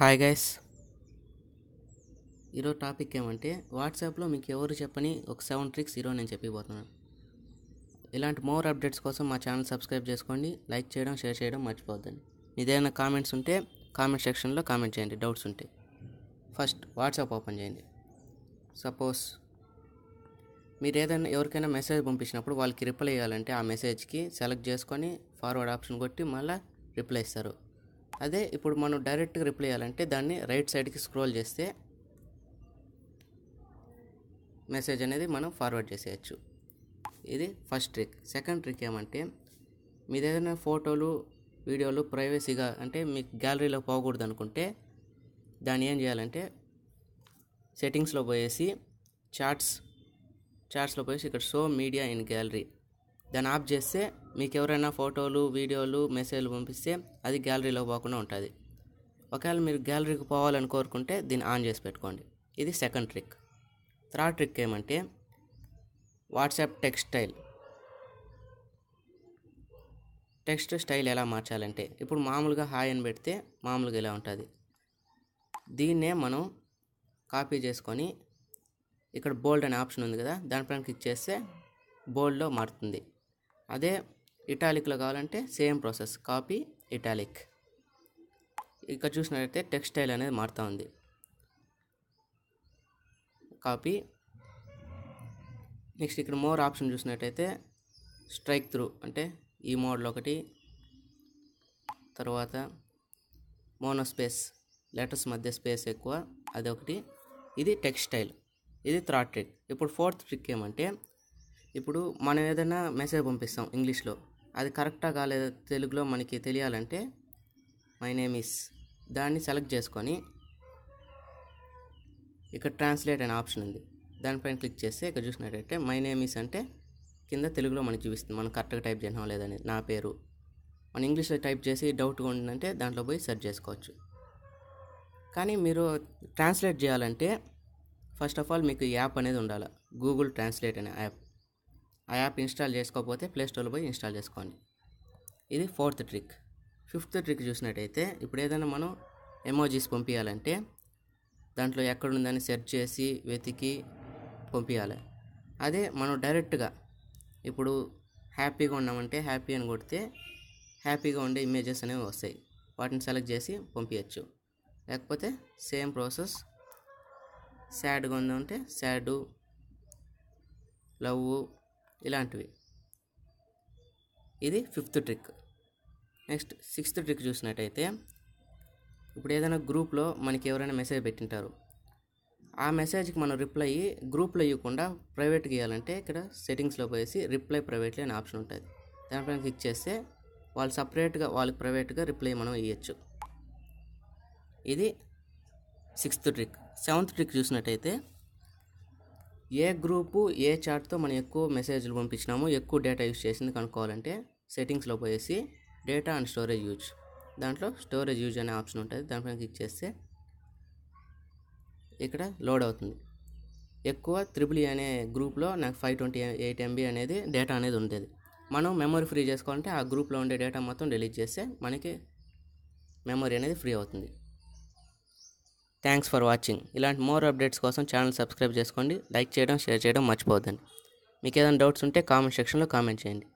hi guys ఈరోజు topic ఏమంటే వాట్సాప్లో మీకు ఎవరు చెప్పని ఒక సెవెన్ ట్రిక్స్ ఈరోజు నేను చెప్పిపోతున్నాను ఇలాంటి మోర్ అప్డేట్స్ కోసం మా ఛానల్ సబ్స్క్రైబ్ చేసుకోండి లైక్ చేయడం షేర్ చేయడం మర్చిపోద్దండి ఇదేమైనా కామెంట్స్ ఉంటే కామెంట్ సెక్షన్లో కామెంట్ చేయండి డౌట్స్ ఉంటే ఫస్ట్ వాట్సాప్ ఓపెన్ చేయండి సపోజ్ మీరు ఏదైనా ఎవరికైనా మెసేజ్ పంపించినప్పుడు వాళ్ళకి రిప్లై చేయాలంటే ఆ మెసేజ్కి సెలెక్ట్ చేసుకొని ఫార్వర్డ్ ఆప్షన్ కొట్టి మళ్ళీ రిప్లై ఇస్తారు అదే ఇప్పుడు మనం డైరెక్ట్గా రిప్లై చేయాలంటే దాన్ని రైట్ సైడ్కి స్క్రోల్ చేస్తే మెసేజ్ అనేది మనం ఫార్వర్డ్ చేసేయచ్చు ఇది ఫస్ట్ ట్రిక్ సెకండ్ ట్రిక్ ఏమంటే మీ దగ్గర ఫోటోలు వీడియోలు ప్రైవసీగా అంటే మీకు గ్యాలరీలో పోకూడదు అనుకుంటే దాన్ని ఏం చేయాలంటే సెట్టింగ్స్లో పోయేసి చాట్స్ చాట్స్లో పోయేసి ఇక్కడ షో మీడియా ఇన్ గ్యాలరీ దాన్ని ఆఫ్ చేస్తే మీకు ఎవరైనా ఫోటోలు వీడియోలు మెసేజ్లు పంపిస్తే అది గ్యాలరీలో పోకుండా ఉంటుంది ఒకవేళ మీరు గ్యాలరీకి పోవాలని కోరుకుంటే దీన్ని ఆన్ చేసి పెట్టుకోండి ఇది సెకండ్ ట్రిక్ థర్డ్ ట్రిక్ ఏమంటే వాట్సాప్ టెక్స్టైల్ టెక్స్ట్ స్టైల్ ఎలా మార్చాలంటే ఇప్పుడు మామూలుగా హాయ్ అని పెడితే మామూలుగా ఇలా ఉంటుంది దీన్నే మనం కాపీ చేసుకొని ఇక్కడ బోల్డ్ అనే ఆప్షన్ ఉంది కదా దానిపైన క్లిక్ చేస్తే బోల్డ్లో మారుతుంది అదే ఇటాలిక్లో కావాలంటే సేమ్ ప్రాసెస్ కాపీ ఇటాలిక్ ఇక్కడ చూసినట్లయితే టెక్స్టైల్ అనేది మారుతూ ఉంది కాపీ నెక్స్ట్ ఇక్కడ మోర్ ఆప్షన్ చూసినట్టయితే స్ట్రైక్ త్రూ అంటే ఈ మోడ్లో ఒకటి తర్వాత మోనో స్పేస్ లెటర్స్ మధ్య స్పేస్ ఎక్కువ అదొకటి ఇది టెక్స్టైల్ ఇది థర్డ్ ట్రిక్ ఇప్పుడు ఫోర్త్ ట్రిక్ ఏమంటే ఇప్పుడు మనం ఏదైనా మెసేజ్ పంపిస్తాం ఇంగ్లీష్లో అది కరెక్టా కాలేదా తెలుగులో మనకి తెలియాలంటే మై నేమ్ ఇస్ దాన్ని సెలెక్ట్ చేసుకొని ఇక్కడ ట్రాన్స్లేట్ అనే ఆప్షన్ ఉంది దానిపైన క్లిక్ చేస్తే ఇక్కడ చూసినట్టయితే మై నేమ్ ఇస్ అంటే కింద తెలుగులో మనకి చూపిస్తుంది మనం కరెక్ట్గా టైప్ చేయడం లేదని నా పేరు మనం ఇంగ్లీష్లో టైప్ చేసి డౌట్గా ఉందంటే దాంట్లో పోయి సెర్చ్ చేసుకోవచ్చు కానీ మీరు ట్రాన్స్లేట్ చేయాలంటే ఫస్ట్ ఆఫ్ ఆల్ మీకు యాప్ అనేది ఉండాలి గూగుల్ ట్రాన్స్లేట్ అనే యాప్ ఆ యాప్ ఇన్స్టాల్ చేసుకోకపోతే ప్లేస్టోర్లో పోయి ఇన్స్టాల్ చేసుకోండి ఇది ఫోర్త్ ట్రిక్ ఫిఫ్త్ ట్రిక్ చూసినట్టయితే ఇప్పుడు ఏదైనా మనం ఎమోజీస్ పంపించాలంటే దాంట్లో ఎక్కడుందని సెర్చ్ చేసి వెతికి పంపించాలి అదే మనం డైరెక్ట్గా ఇప్పుడు హ్యాపీగా ఉన్నామంటే హ్యాపీ అని కొడితే హ్యాపీగా ఉండే ఇమేజెస్ అనేవి వస్తాయి వాటిని సెలెక్ట్ చేసి పంపించచ్చు లేకపోతే సేమ్ ప్రాసెస్ శాడ్గా ఉందంటే శాడు లవ్ ఇలాంటివి ఇది fifth trick next sixth trick చూసినట్టయితే ఇప్పుడు ఏదైనా గ్రూప్లో మనకి ఎవరైనా మెసేజ్ పెట్టింటారు ఆ మెసేజ్కి మనం రిప్లై అయ్యి గ్రూప్లో ఇవ్వకుండా ప్రైవేట్గా ఇవ్వాలంటే ఇక్కడ సెట్టింగ్స్లో పోయేసి రిప్లై ప్రైవేట్లీ అనే ఆప్షన్ ఉంటుంది దానిపైన క్లిక్ చేస్తే వాళ్ళు సపరేట్గా వాళ్ళకి ప్రైవేట్గా రిప్లై మనం ఇవ్వచ్చు ఇది సిక్స్త్ ట్రిక్ సెవెంత్ ట్రిక్ చూసినట్టయితే ఏ గ్రూపు ఏ చాట్తో మనం ఎక్కువ మెసేజ్లు పంపించినామో ఎక్కువ డేటా యూజ్ చేసింది కనుక్కోవాలంటే సెట్టింగ్స్లో పోయేసి డేటా అండ్ స్టోరేజ్ యూజ్ దాంట్లో స్టోరేజ్ యూజ్ అనే ఆప్షన్ ఉంటుంది దానిపైన క్లిక్ చేస్తే ఇక్కడ లోడ్ అవుతుంది ఎక్కువ త్రిబుల్ అనే గ్రూప్లో నాకు ఫైవ్ ట్వంటీ ఎయిట్ ఎంబీ అనేది డేటా అనేది ఉంటుంది మనం మెమరీ ఫ్రీ చేసుకోవాలంటే ఆ గ్రూప్లో ఉండే డేటా మొత్తం డిలీట్ చేస్తే మనకి మెమరీ అనేది ఫ్రీ అవుతుంది థ్యాంక్స్ ఫర్ వాచింగ్ ఇలాంటి మోర్ అప్డేట్స్ కోసం ఛానల్ సబ్స్క్రైబ్ చేసుకోండి లైక్ చేయడం షేర్ చేయడం మర్చిపోవద్దండి మీకు ఏదైనా డౌట్స్ ఉంటే కామెంట్ సెక్షన్లో కామెంట్ చేయండి